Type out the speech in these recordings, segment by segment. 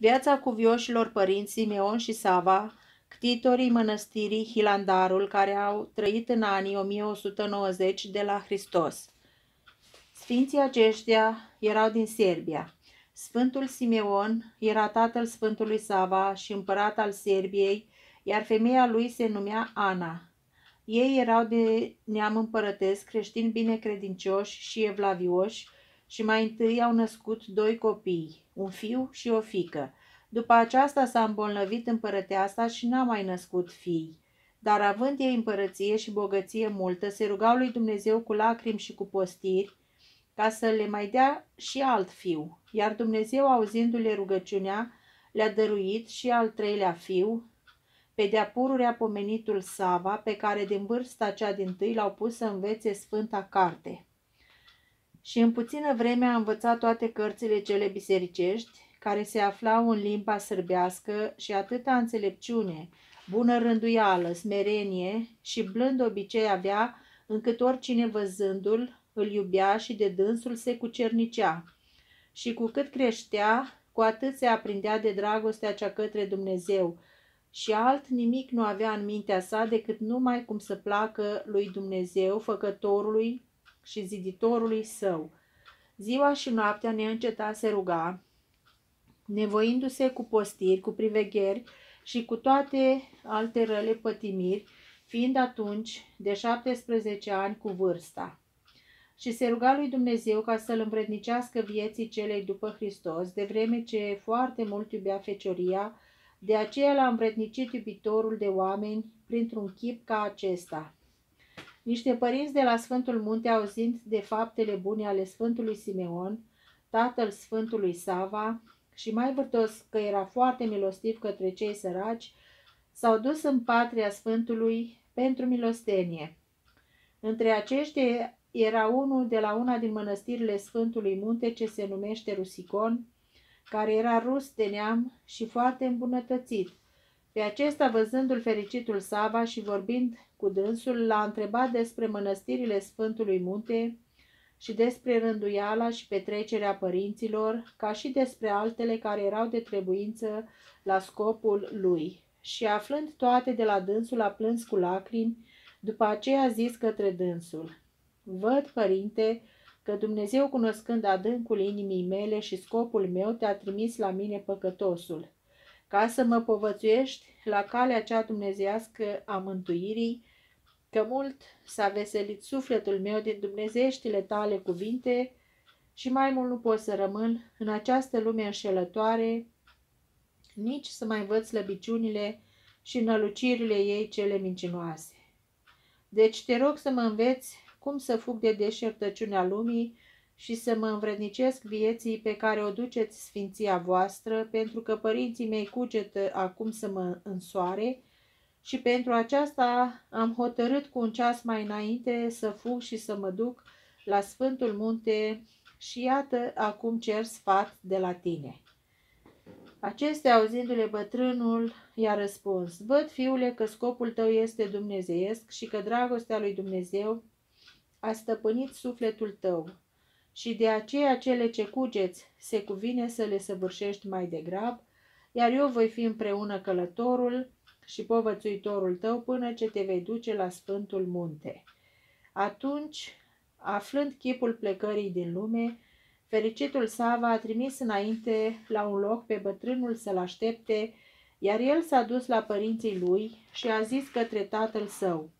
Viața cuvioșilor părinți Simeon și Sava, ctitorii mănăstirii Hilandarul, care au trăit în anii 1190 de la Hristos. Sfinții aceștia erau din Serbia. Sfântul Simeon era tatăl Sfântului Sava și împărat al Serbiei, iar femeia lui se numea Ana. Ei erau de neam împărătesc, creștini binecredincioși și evlavioși, și mai întâi au născut doi copii, un fiu și o fică. După aceasta s-a îmbolnăvit împărăteasa și n-a mai născut fii. Dar având ei împărăție și bogăție multă, se rugau lui Dumnezeu cu lacrimi și cu postiri, ca să le mai dea și alt fiu. Iar Dumnezeu, auzindu-le rugăciunea, le-a dăruit și al treilea fiu, pe de-a pururea pomenitul Sava, pe care din vârsta cea din tâi l-au pus să învețe Sfânta Carte și în puțină vreme a învățat toate cărțile cele bisericești, care se aflau în limba sârbească și atâta înțelepciune, bună rânduială, smerenie și blând obicei avea, încât oricine văzându-l îl iubea și de dânsul se cucernicea. Și cu cât creștea, cu atât se aprindea de dragostea cea către Dumnezeu și alt nimic nu avea în mintea sa decât numai cum să placă lui Dumnezeu, făcătorului și ziditorului său. Ziua și noaptea neînceta se ruga, nevoindu-se cu postiri, cu privegheri și cu toate alte răle pătimiri, fiind atunci de 17 ani cu vârsta. Și se ruga lui Dumnezeu ca să-l împrednicească vieții celei după Hristos, de vreme ce foarte mult iubea fecioria, de aceea l-a împrednicit iubitorul de oameni printr-un chip ca acesta. Niște părinți de la Sfântul Munte, auzind de faptele bune ale Sfântului Simeon, tatăl Sfântului Sava, și mai vârtos că era foarte milostiv către cei săraci, s-au dus în patria Sfântului pentru milostenie. Între aceștia era unul de la una din mănăstirile Sfântului Munte ce se numește Rusicon, care era rus de neam și foarte îmbunătățit. Pe acesta, văzându-l fericitul Sava și vorbind cu dânsul, l-a întrebat despre mănăstirile Sfântului Munte și despre rânduiala și petrecerea părinților, ca și despre altele care erau de trebuință la scopul lui. Și aflând toate de la dânsul, a plâns cu lacrimi, după aceea a zis către dânsul, Văd, părinte, că Dumnezeu, cunoscând adâncul inimii mele și scopul meu, te-a trimis la mine păcătosul ca să mă povățuiești la calea cea dumnezească a mântuirii, că mult s-a veselit sufletul meu din dumnezeieștile tale cuvinte și mai mult nu pot să rămân în această lume înșelătoare, nici să mai văd slăbiciunile și nălucirile ei cele mincinoase. Deci te rog să mă înveți cum să fug de deșertăciunea lumii și să mă învrednicesc vieții pe care o duceți sfinția voastră, pentru că părinții mei cugetă acum să mă însoare și pentru aceasta am hotărât cu un ceas mai înainte să fug și să mă duc la Sfântul Munte și iată acum cer sfat de la tine. Acestea, auzindu-le bătrânul, i-a răspuns, Văd, fiule, că scopul tău este dumnezeiesc și că dragostea lui Dumnezeu a stăpânit sufletul tău și de aceea cele ce cugeți se cuvine să le săvârșești mai degrab, iar eu voi fi împreună călătorul și povățuitorul tău până ce te vei duce la Sfântul Munte. Atunci, aflând chipul plecării din lume, fericitul Sava a trimis înainte la un loc pe bătrânul să-l aștepte, iar el s-a dus la părinții lui și a zis către tatăl său,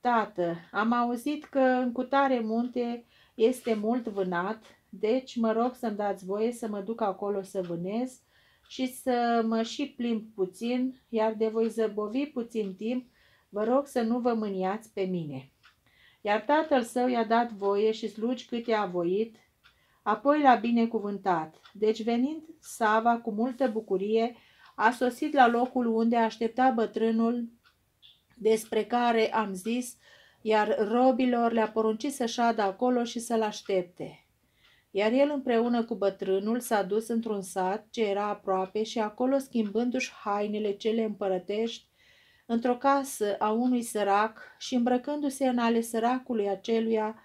Tată, am auzit că în cutare munte este mult vânat, deci mă rog să-mi dați voie să mă duc acolo să vânez și să mă și plimb puțin, iar de voi zăbovi puțin timp, vă rog să nu vă mâniați pe mine. Iar tatăl său i-a dat voie și slugi câte a voit, apoi l-a binecuvântat. Deci venind Sava cu multă bucurie, a sosit la locul unde aștepta bătrânul despre care am zis iar robilor le-a poruncit să șadă acolo și să-l aștepte. Iar el împreună cu bătrânul s-a dus într-un sat ce era aproape și acolo schimbându-și hainele cele împărătești, într-o casă a unui sărac și îmbrăcându-se în ale săracului aceluia,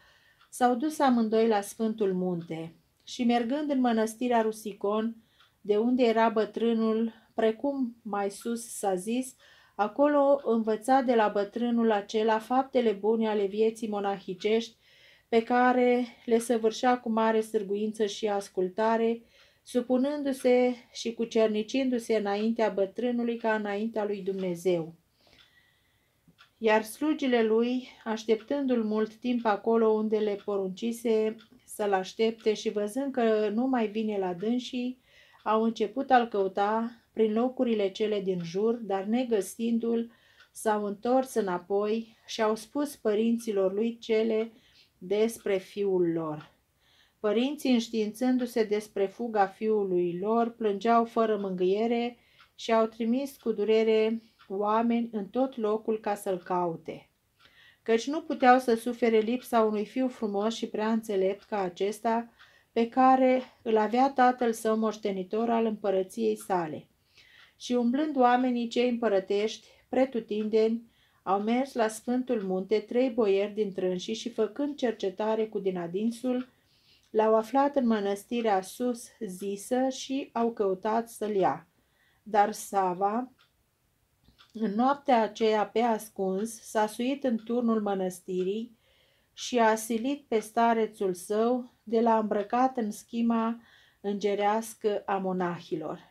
s-au dus amândoi la Sfântul Munte și mergând în mănăstirea Rusicon, de unde era bătrânul, precum mai sus s-a zis, Acolo învăța de la bătrânul acela faptele bune ale vieții monahicești pe care le săvârșea cu mare sârguință și ascultare, supunându-se și cucernicindu-se înaintea bătrânului ca înaintea lui Dumnezeu. Iar slugile lui, așteptându-l mult timp acolo unde le poruncise să-l aștepte și văzând că nu mai vine la dânsii, au început a-l căuta prin locurile cele din jur, dar negăsindu-l, s-au întors înapoi și au spus părinților lui cele despre fiul lor. Părinții, înștiințându-se despre fuga fiului lor, plângeau fără mângâiere și au trimis cu durere oameni în tot locul ca să-l caute. Căci nu puteau să sufere lipsa unui fiu frumos și prea înțelept ca acesta, pe care îl avea tatăl său moștenitor al împărăției sale. Și umblând oamenii cei împărătești, pretutindeni, au mers la Sfântul Munte trei boieri din trânsii și făcând cercetare cu dinadinsul, l-au aflat în mănăstirea sus zisă și au căutat să-l ia. Dar Sava, în noaptea aceea pe ascuns, s-a suit în turnul mănăstirii, și a silit pe starețul său de la îmbrăcat în schima îngerească a monahilor.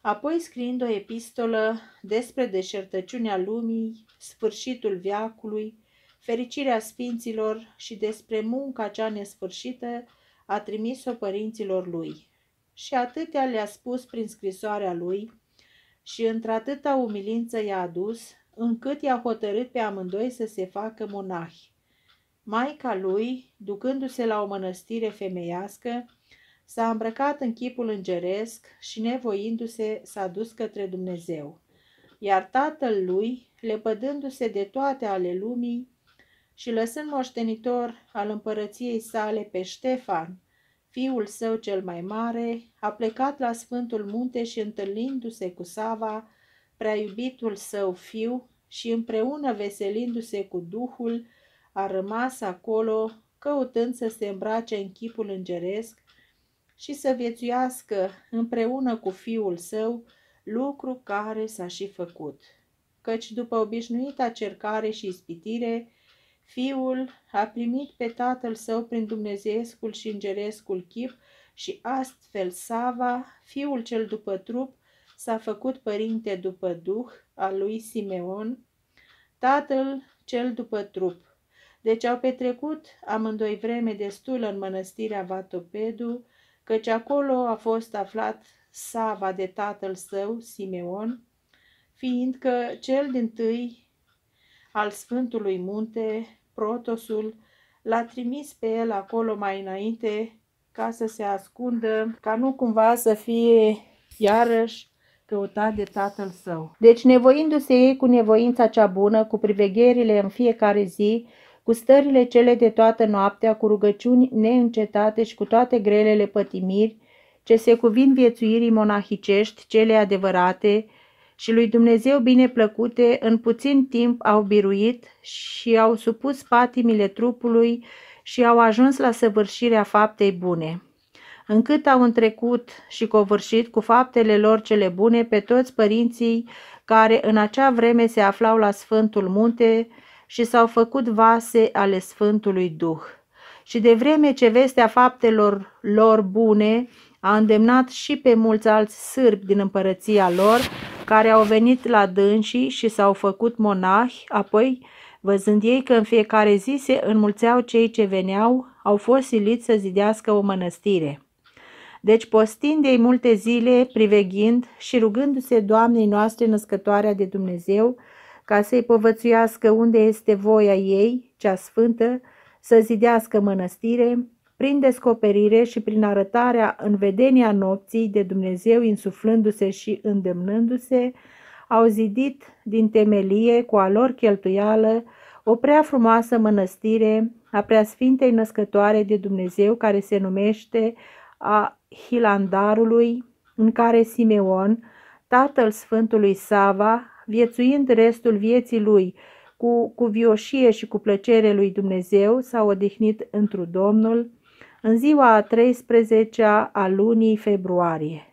Apoi scriind o epistolă despre deșertăciunea lumii, sfârșitul viacului, fericirea sfinților și despre munca cea nesfârșită, a trimis-o părinților lui. Și atâtea le-a spus prin scrisoarea lui și într-atâta umilință i-a adus, încât i-a hotărât pe amândoi să se facă monahi. Maica lui, ducându-se la o mănăstire femeiască, s-a îmbrăcat în chipul îngeresc și nevoindu-se s-a dus către Dumnezeu. Iar tatăl lui, lepădându-se de toate ale lumii și lăsând moștenitor al împărăției sale pe Ștefan, fiul său cel mai mare, a plecat la Sfântul Munte și întâlnindu-se cu Sava, prea iubitul său fiu, și împreună veselindu-se cu Duhul, a rămas acolo, căutând să se îmbrace în chipul îngeresc și să viețuiască împreună cu fiul său, lucru care s-a și făcut. Căci după obișnuita cercare și ispitire, fiul a primit pe tatăl său prin dumnezeescul și îngerescul chip și astfel Sava, fiul cel după trup, s-a făcut părinte după duh al lui Simeon, tatăl cel după trup, deci au petrecut amândoi vreme destul în mănăstirea Vatopedu, căci acolo a fost aflat Sava de tatăl său, Simeon, fiindcă cel din tâi al Sfântului Munte, Protosul, l-a trimis pe el acolo mai înainte ca să se ascundă, ca nu cumva să fie iarăși căutat de tatăl său. Deci, nevoindu-se ei cu nevoința cea bună, cu privegherile în fiecare zi, cu stările cele de toată noaptea, cu rugăciuni neîncetate și cu toate grelele pătimiri, ce se cuvin viețuirii monahicești, cele adevărate, și lui Dumnezeu bine plăcute, în puțin timp au biruit și au supus patimile trupului și au ajuns la săvârșirea faptei bune. Încât au întrecut și covârșit cu faptele lor cele bune pe toți părinții care în acea vreme se aflau la Sfântul Munte, și s-au făcut vase ale Sfântului Duh. Și de vreme ce vestea faptelor lor bune a îndemnat și pe mulți alți sârbi din împărăția lor, care au venit la dânsii și s-au făcut monahi, apoi, văzând ei că în fiecare zi se înmulțeau cei ce veneau, au fost siliți să zidească o mănăstire. Deci postind ei multe zile, priveghind și rugându-se Doamnei noastre născătoarea de Dumnezeu, ca să-i povățuiască unde este voia ei, cea sfântă, să zidească mănăstire, prin descoperire și prin arătarea în vedenia nopții de Dumnezeu insuflându-se și îndemnându-se, au zidit din temelie cu a lor cheltuială o prea frumoasă mănăstire a preasfintei născătoare de Dumnezeu care se numește a Hilandarului, în care Simeon, tatăl Sfântului Sava, viețuind restul vieții lui cu cuvioșie și cu plăcere lui Dumnezeu, s-a odihnit întru Domnul în ziua a 13-a a lunii februarie.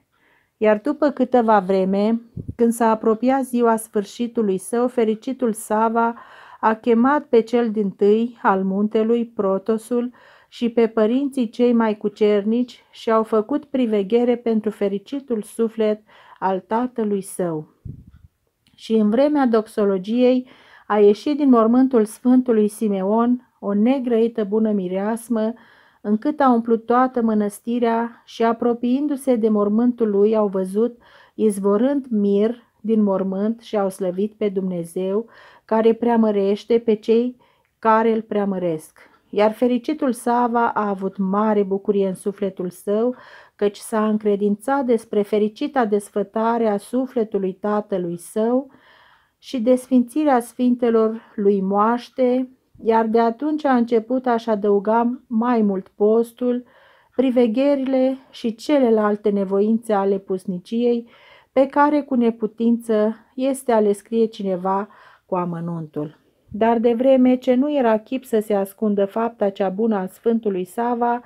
Iar după câteva vreme, când s-a apropiat ziua sfârșitului său, fericitul Sava a chemat pe cel din tâi al muntelui Protosul și pe părinții cei mai cucernici și au făcut priveghere pentru fericitul suflet al tatălui său și în vremea doxologiei a ieșit din mormântul Sfântului Simeon o negrăită bună mireasmă, încât a umplut toată mănăstirea și apropiindu-se de mormântul lui au văzut izvorând mir din mormânt și au slăvit pe Dumnezeu care preamărește pe cei care îl preamăresc. Iar fericitul Sava a avut mare bucurie în sufletul său căci s-a încredințat despre fericita desfătare a sufletului tatălui său și desfințirea sfintelor lui moaște, iar de atunci a început a-și adăuga mai mult postul, privegherile și celelalte nevoințe ale pusniciei, pe care cu neputință este a le scrie cineva cu amănuntul. Dar de vreme ce nu era chip să se ascundă fapta cea bună a Sfântului Sava,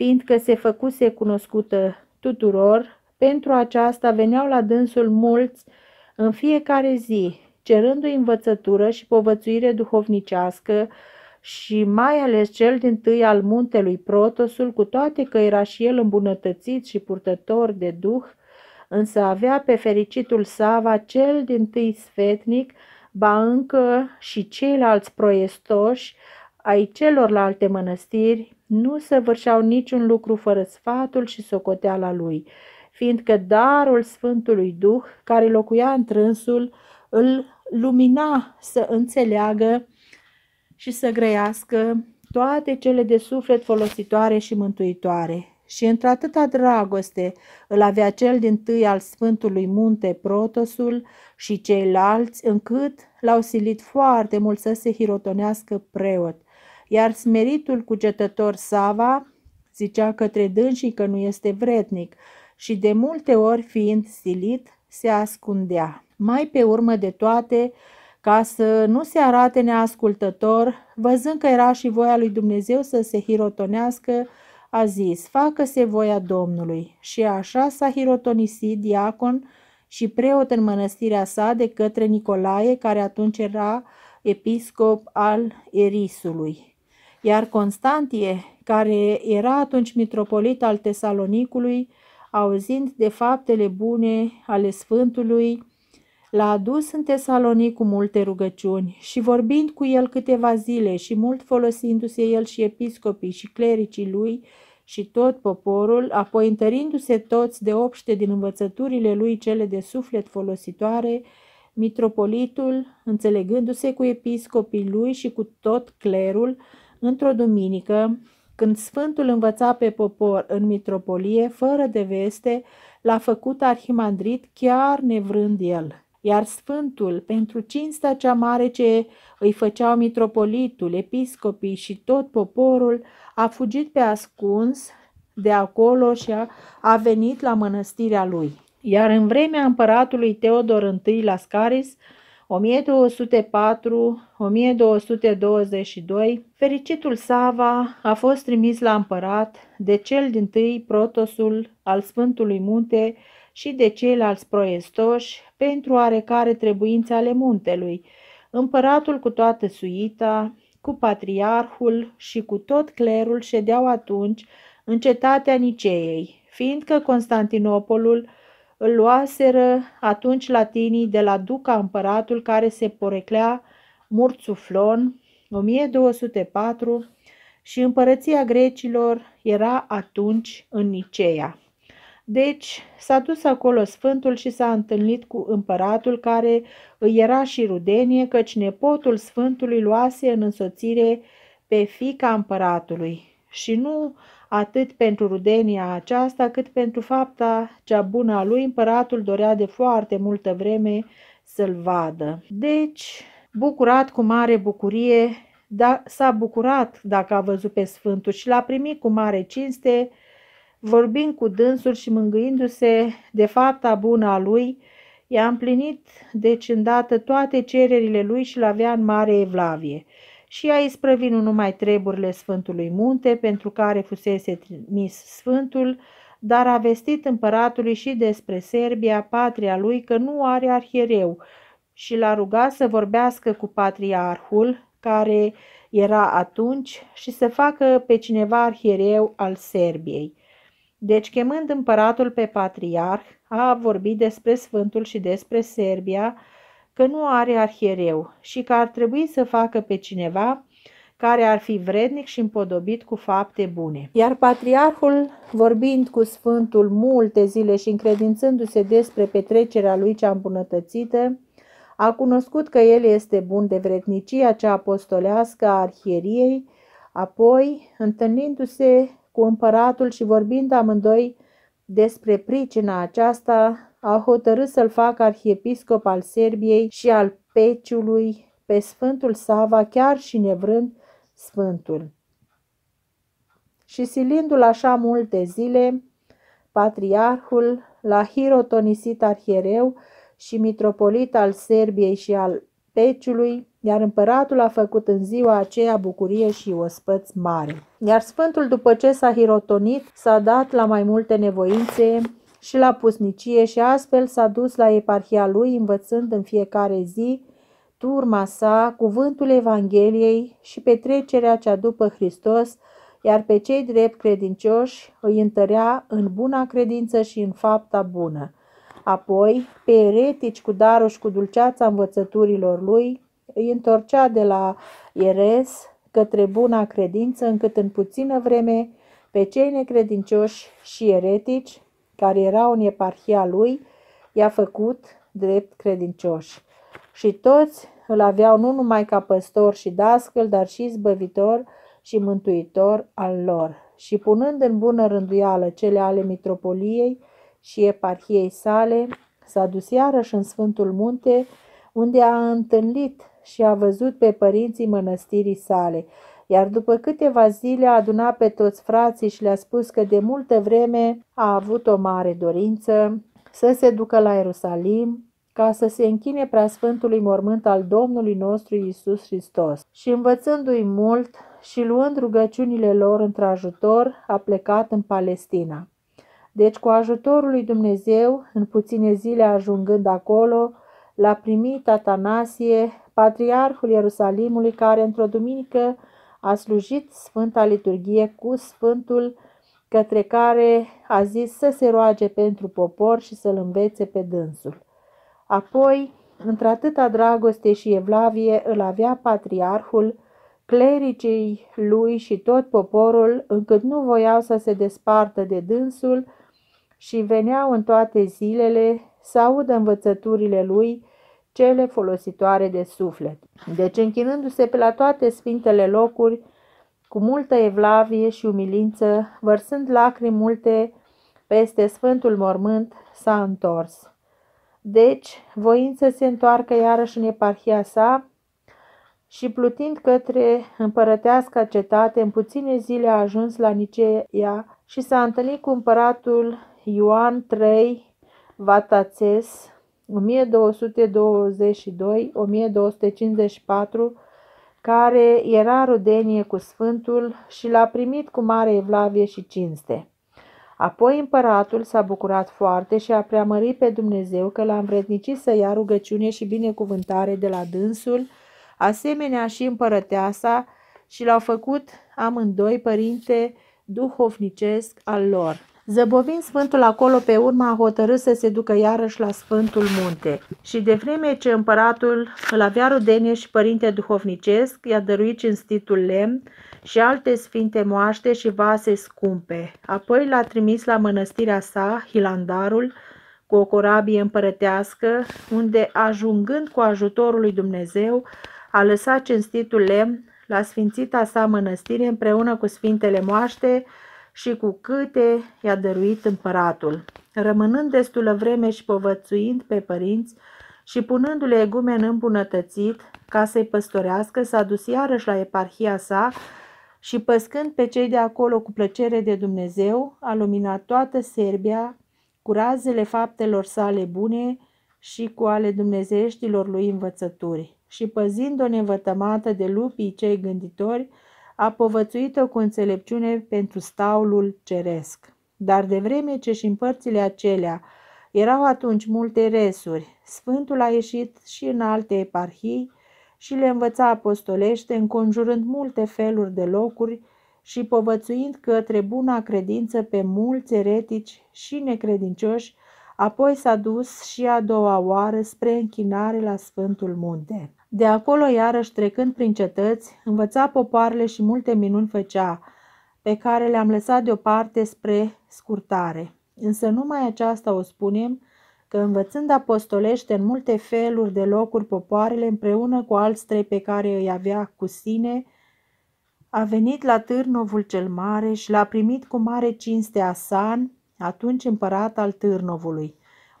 fiindcă se făcuse cunoscută tuturor, pentru aceasta veneau la dânsul mulți în fiecare zi, cerându-i învățătură și povățuire duhovnicească și mai ales cel din tâi al muntelui Protosul, cu toate că era și el îmbunătățit și purtător de duh, însă avea pe fericitul Sava cel din tâi sfetnic, ba încă și ceilalți proiestoși ai celorlalte mănăstiri nu săvârșeau niciun lucru fără sfatul și socoteala lui, fiindcă darul Sfântului Duh, care locuia în trânsul, îl lumina să înțeleagă și să grăiască toate cele de suflet folositoare și mântuitoare. Și într-atâta dragoste îl avea cel din tâi al Sfântului Munte Protosul și ceilalți, încât l-au silit foarte mult să se hirotonească preot – iar smeritul cugetător Sava zicea către dânsii că nu este vretnic și de multe ori fiind silit, se ascundea. Mai pe urmă de toate, ca să nu se arate neascultător, văzând că era și voia lui Dumnezeu să se hirotonească, a zis, facă-se voia Domnului. Și așa s-a hirotonisit diacon și preot în mănăstirea sa de către Nicolae, care atunci era episcop al Erisului iar Constantie, care era atunci mitropolit al Tesalonicului, auzind de faptele bune ale Sfântului, l-a adus în Tesalonic cu multe rugăciuni și vorbind cu el câteva zile și mult folosindu-se el și episcopii și clericii lui și tot poporul, apoi întărindu-se toți de obște din învățăturile lui cele de suflet folositoare, mitropolitul, înțelegându-se cu episcopii lui și cu tot clerul, într-o duminică, când Sfântul învăța pe popor în mitropolie, fără de veste, l-a făcut arhimandrit chiar nevrând el. Iar Sfântul, pentru cinsta cea mare ce îi făceau mitropolitul, episcopii și tot poporul, a fugit pe ascuns de acolo și a, a venit la mănăstirea lui. Iar în vremea împăratului Teodor I Lascaris, 1204-1222, fericitul Sava a fost trimis la împărat de cel din tâi protosul al Sfântului Munte și de ceilalți proiestoși pentru arecare trebuințe ale muntelui, împăratul cu toată suita, cu patriarhul și cu tot clerul ședeau atunci în cetatea Niceei, fiindcă Constantinopolul – îl luaseră atunci latinii de la duca împăratul care se poreclea Murțuflon, 1204, și împărăția grecilor era atunci în Niceea. Deci s-a dus acolo sfântul și s-a întâlnit cu împăratul care îi era și rudenie, căci nepotul sfântului luase în însoțire pe fica împăratului, și nu atât pentru rudenia aceasta, cât pentru fapta cea bună a lui, împăratul dorea de foarte multă vreme să-l vadă. Deci, bucurat cu mare bucurie, da, s-a bucurat dacă a văzut pe Sfântul și l-a primit cu mare cinste, vorbind cu dânsul și mângâindu-se de fapta bună a lui, i-a împlinit deci îndată toate cererile lui și l-avea în mare evlavie și a isprăvit nu numai treburile Sfântului Munte, pentru care fusese trimis Sfântul, dar a vestit împăratului și despre Serbia, patria lui, că nu are arhiereu și l-a rugat să vorbească cu patriarhul, care era atunci, și să facă pe cineva arhiereu al Serbiei. Deci, chemând împăratul pe patriarh, a vorbit despre Sfântul și despre Serbia, că nu are arhiereu și că ar trebui să facă pe cineva care ar fi vrednic și împodobit cu fapte bune. Iar patriarhul, vorbind cu Sfântul multe zile și încredințându-se despre petrecerea lui cea îmbunătățită, a cunoscut că el este bun de vrednicia cea apostolească a arhieriei, apoi, întâlnindu-se cu împăratul și vorbind amândoi despre pricina aceasta, au hotărât să-l facă arhiepiscop al Serbiei și al Peciului pe Sfântul Sava, chiar și nevrând Sfântul. Și silindu-l așa multe zile, patriarhul l-a hirotonisit arhiereu și mitropolit al Serbiei și al Peciului, iar împăratul a făcut în ziua aceea bucurie și ospăț mare. Iar sfântul, după ce s-a hirotonit, s-a dat la mai multe nevoințe și la pusnicie și astfel s-a dus la eparhia lui învățând în fiecare zi turma sa, cuvântul Evangheliei și petrecerea cea după Hristos, iar pe cei drept credincioși îi întărea în buna credință și în fapta bună. Apoi, pe eretici cu darul și cu dulceața învățăturilor lui, îi întorcea de la Eres către buna credință, încât în puțină vreme pe cei necredincioși și eretici care erau în eparhia lui, i-a făcut drept credincioși. Și toți îl aveau nu numai ca păstor și dascăl, dar și zbăvitor și mântuitor al lor. Și punând în bună rânduială cele ale mitropoliei și eparhiei sale, s-a dus iarăși în Sfântul Munte, unde a întâlnit și a văzut pe părinții mănăstirii sale, iar după câteva zile a adunat pe toți frații și le-a spus că de multă vreme a avut o mare dorință să se ducă la Ierusalim ca să se închine preasfântului mormânt al Domnului nostru Isus Hristos. Și învățându-i mult și luând rugăciunile lor într-ajutor, a plecat în Palestina. Deci cu ajutorul lui Dumnezeu, în puține zile ajungând acolo, l-a primit Atanasie, patriarhul Ierusalimului, care într-o duminică a slujit Sfânta Liturghie cu Sfântul către care a zis să se roage pentru popor și să-l învețe pe dânsul. Apoi, într-atâta dragoste și evlavie îl avea patriarhul, clericii lui și tot poporul, încât nu voiau să se despartă de dânsul și veneau în toate zilele să audă învățăturile lui, cele folositoare de suflet. Deci, închinându-se pe la toate sfintele locuri, cu multă evlavie și umilință, vărsând lacrimi multe peste sfântul mormânt, s-a întors. Deci, voind să se întoarcă iarăși în eparhia sa și plutind către împărăteasca cetate, în puține zile a ajuns la Niceea și s-a întâlnit cu împăratul Ioan III Vatațes, 1222-1254, care era rudenie cu Sfântul și l-a primit cu mare evlavie și cinste. Apoi împăratul s-a bucurat foarte și a preamărit pe Dumnezeu că l-a învrednicit să ia rugăciune și binecuvântare de la dânsul, asemenea și împărăteasa, și l-au făcut amândoi părinte duhovnicesc al lor. Zăbovind sfântul acolo pe urmă a hotărât să se ducă iarăși la sfântul munte și de vreme ce împăratul îl avea rudenie și părinte duhovnicesc, i-a dăruit cinstitul lemn și alte sfinte moaște și vase scumpe. Apoi l-a trimis la mănăstirea sa, Hilandarul, cu o corabie împărătească, unde, ajungând cu ajutorul lui Dumnezeu, a lăsat cinstitul lemn la sfințita sa mănăstire împreună cu sfintele moaște, și cu câte i-a dăruit împăratul. Rămânând destulă vreme și povățuind pe părinți și punându-le egumen îmbunătățit ca să-i păstorească, s-a dus iarăși la eparhia sa și păscând pe cei de acolo cu plăcere de Dumnezeu, a luminat toată Serbia cu razele faptelor sale bune și cu ale dumnezeieștilor lui învățături și păzind-o nevătămată de lupii cei gânditori, apovățuită cu înțelepciune pentru staulul ceresc. Dar de vreme ce și în părțile acelea erau atunci multe resuri, Sfântul a ieșit și în alte eparhii și le învăța apostolește, înconjurând multe feluri de locuri și povățuind către buna credință pe mulți eretici și necredincioși, apoi s-a dus și a doua oară spre închinare la Sfântul Munte. De acolo, iarăși trecând prin cetăți, învăța popoarele și multe minuni făcea, pe care le-am lăsat deoparte spre scurtare. Însă numai aceasta o spunem, că învățând apostolește în multe feluri de locuri popoarele împreună cu alți trei pe care îi avea cu sine, a venit la Târnovul cel Mare și l-a primit cu mare cinste Asan, atunci împărat al Târnovului. 1218-1241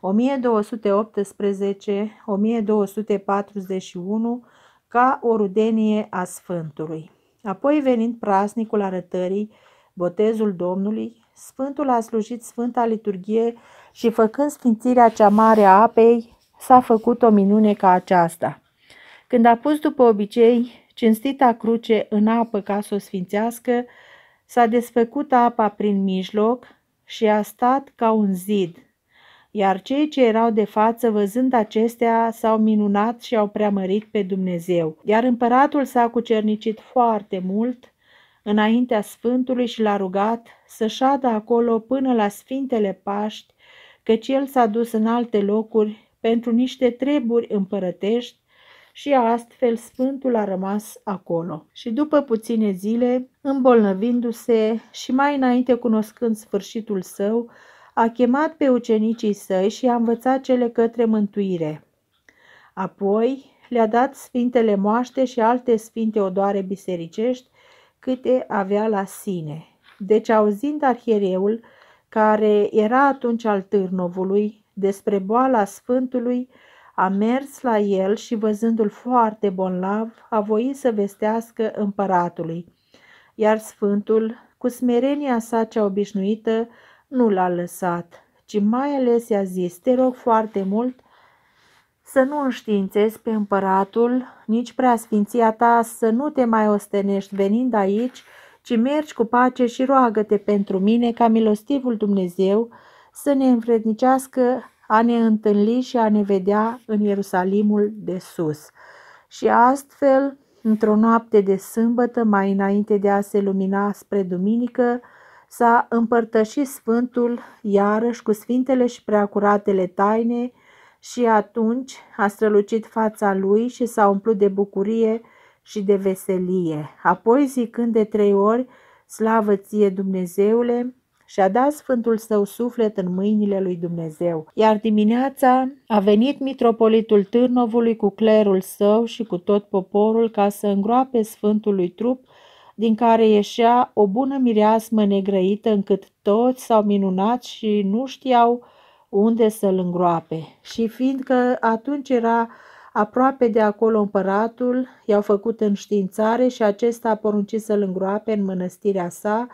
ca o rudenie a Sfântului. Apoi venind prasnicul arătării, botezul Domnului, Sfântul a slujit Sfânta Liturghie și făcând sfințirea cea mare a apei, s-a făcut o minune ca aceasta. Când a pus după obicei cinstita cruce în apă ca să o sfințească, s-a desfăcut apa prin mijloc și a stat ca un zid iar cei ce erau de față văzând acestea s-au minunat și au preamărit pe Dumnezeu. Iar împăratul s-a cucernicit foarte mult înaintea Sfântului și l-a rugat să șadă acolo până la Sfintele Paști, căci el s-a dus în alte locuri pentru niște treburi împărătești și astfel Sfântul a rămas acolo. Și după puține zile, îmbolnăvindu-se și mai înainte cunoscând sfârșitul său, a chemat pe ucenicii săi și a învățat cele către mântuire. Apoi le-a dat sfintele moaște și alte sfinte odoare bisericești câte avea la sine. Deci auzind arhiereul, care era atunci al Târnovului, despre boala Sfântului, a mers la el și văzându-l foarte bonlav, a voit să vestească împăratului. Iar Sfântul, cu smerenia sa cea obișnuită, nu l-a lăsat, ci mai ales i-a zis, te rog foarte mult să nu înștiințezi pe împăratul, nici prea sfinția ta, să nu te mai ostenești venind aici, ci mergi cu pace și roagă-te pentru mine ca milostivul Dumnezeu să ne înfrednicească a ne întâlni și a ne vedea în Ierusalimul de sus. Și astfel, într-o noapte de sâmbătă, mai înainte de a se lumina spre duminică, s-a împărtășit Sfântul iarăși cu sfintele și preacuratele taine și atunci a strălucit fața lui și s-a umplut de bucurie și de veselie. Apoi zicând de trei ori, slavă ție Dumnezeule, și-a dat Sfântul Său suflet în mâinile lui Dumnezeu. Iar dimineața a venit mitropolitul Târnovului cu clerul său și cu tot poporul ca să îngroape Sfântului trup din care ieșea o bună mireasmă negrăită încât toți s-au minunat și nu știau unde să-l îngroape. Și fiindcă atunci era aproape de acolo împăratul, i-au făcut înștiințare și acesta a poruncit să-l îngroape în mănăstirea sa,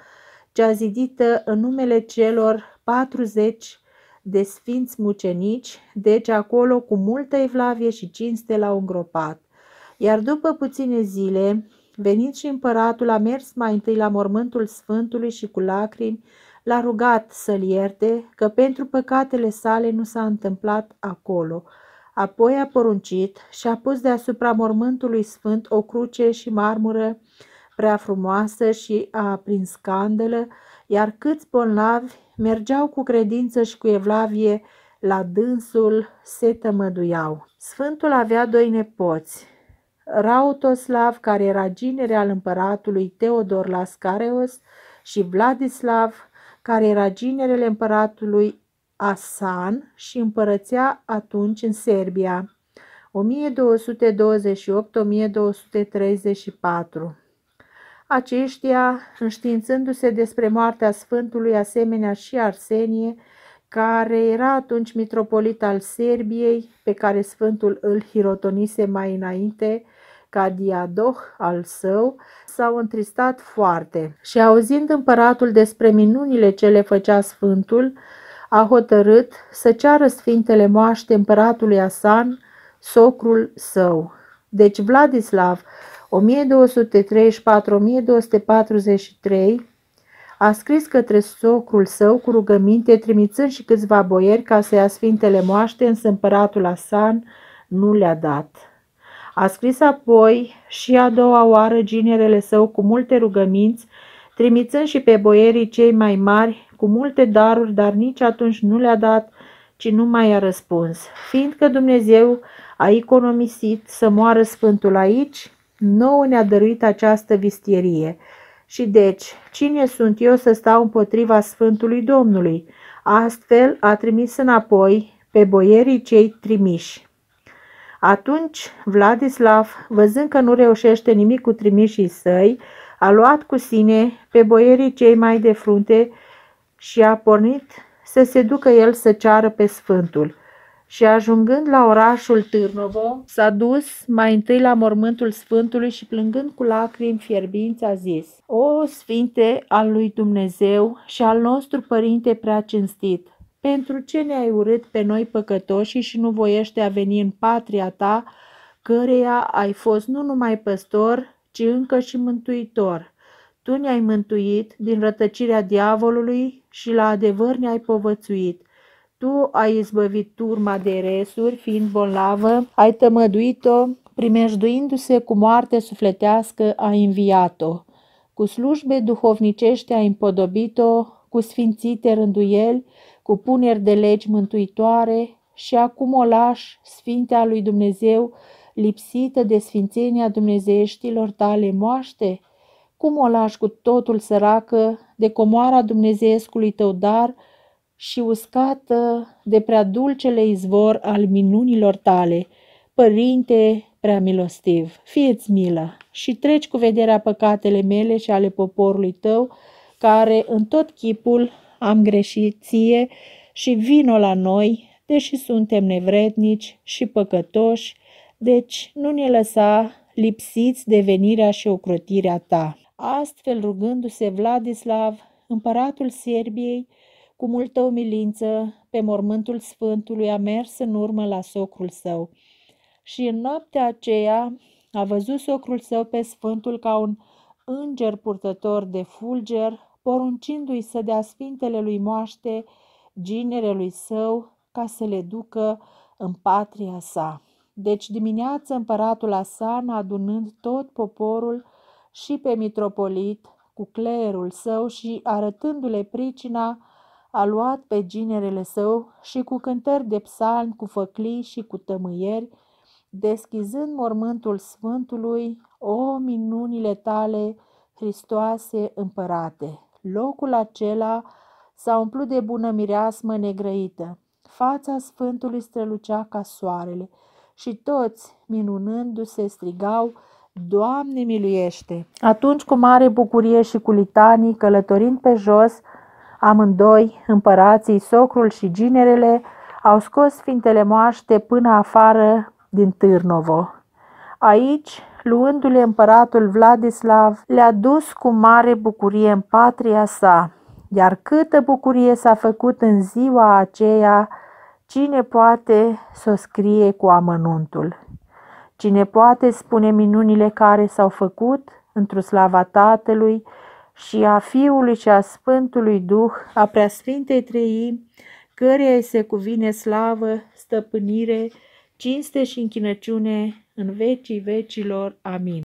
cea zidită în numele celor 40 de sfinți mucenici, deci acolo cu multă evlavie și cinste l-au îngropat. Iar după puține zile, Venit și împăratul a mers mai întâi la mormântul sfântului și cu lacrimi l-a rugat să-l ierte, că pentru păcatele sale nu s-a întâmplat acolo. Apoi a poruncit și a pus deasupra mormântului sfânt o cruce și marmură prea frumoasă și a aprins candelă, iar câți bolnavi mergeau cu credință și cu evlavie la dânsul, se tămăduiau. Sfântul avea doi nepoți, Rautoslav, care era ginere al împăratului Teodor Lascareos, și Vladislav, care era ginerele împăratului Asan și împărățea atunci în Serbia. 1228-1234 Aceștia, înștiințându-se despre moartea Sfântului, asemenea și Arsenie, care era atunci mitropolit al Serbiei, pe care Sfântul îl hirotonise mai înainte, Cadiadoh al său, s-au întristat foarte și auzind împăratul despre minunile ce le făcea sfântul, a hotărât să ceară sfintele moaște împăratului Asan, socrul său. Deci Vladislav, 1234-1243, a scris către socrul său cu rugăminte, trimițând și câțiva boieri ca să ia sfintele moaște, însă împăratul Asan nu le-a dat. A scris apoi și a doua oară ginerele său cu multe rugăminți, trimițând și pe boierii cei mai mari cu multe daruri, dar nici atunci nu le-a dat, ci nu mai a răspuns. Fiindcă Dumnezeu a economisit să moară Sfântul aici, nouă ne-a dăruit această vistierie. Și deci, cine sunt eu să stau împotriva Sfântului Domnului? Astfel a trimis înapoi pe boierii cei trimiși. Atunci Vladislav, văzând că nu reușește nimic cu trimișii săi, a luat cu sine pe boierii cei mai de frunte și a pornit să se ducă el să ceară pe Sfântul. Și ajungând la orașul Târnovo, s-a dus mai întâi la mormântul Sfântului și plângând cu lacrimi fierbinți a zis, O Sfinte al lui Dumnezeu și al nostru Părinte prea cinstit, pentru ce ne-ai urât pe noi păcătoși și nu voiește a veni în patria ta, căreia ai fost nu numai păstor, ci încă și mântuitor. Tu ne-ai mântuit din rătăcirea diavolului și la adevăr ne-ai povățuit. Tu ai izbăvit turma de resuri, fiind bolnavă, ai tămăduit-o, primejduindu-se cu moarte sufletească, a înviat-o. Cu slujbe duhovnicește ai împodobit-o, cu sfințite rânduieli, cu puneri de legi mântuitoare și acum o lași, Sfintea lui Dumnezeu, lipsită de sfințenia dumnezeieștilor tale moaște? Cum o lași cu totul săracă de comoara dumnezeescului tău dar și uscată de prea dulcele izvor al minunilor tale? Părinte prea milostiv, fieți milă și treci cu vederea păcatele mele și ale poporului tău, care în tot chipul am greșit ție și vino la noi, deși suntem nevrednici și păcătoși, deci nu ne lăsa lipsiți de venirea și ocrotirea ta. Astfel rugându-se Vladislav, împăratul Serbiei, cu multă umilință, pe mormântul sfântului a mers în urmă la socrul său. Și în noaptea aceea a văzut socrul său pe sfântul ca un înger purtător de fulger, poruncindu-i să dea sfintele lui moaște ginerelui său ca să le ducă în patria sa. Deci dimineață împăratul Asan, adunând tot poporul și pe mitropolit cu clerul său și arătându-le pricina, a luat pe ginerele său și cu cântări de psalmi, cu făclii și cu tămâieri, deschizând mormântul Sfântului, o minunile tale, Hristoase împărate! Locul acela s-a umplut de bună mireasmă negrăită. Fața Sfântului strălucea ca soarele și toți, minunându-se, strigau, Doamne miluiește! Atunci, cu mare bucurie și cu litanii, călătorind pe jos, amândoi, împărații, socrul și ginerele, au scos sfintele moaște până afară din Târnovo. Aici, luându-le împăratul Vladislav, le-a dus cu mare bucurie în patria sa. Iar câtă bucurie s-a făcut în ziua aceea, cine poate să o scrie cu amănuntul? Cine poate spune minunile care s-au făcut într-o slava Tatălui și a Fiului și a Sfântului Duh, a Preasfintei Treii, căreia se cuvine slavă, stăpânire, cinste și închinăciune în vecii vecilor. Amin.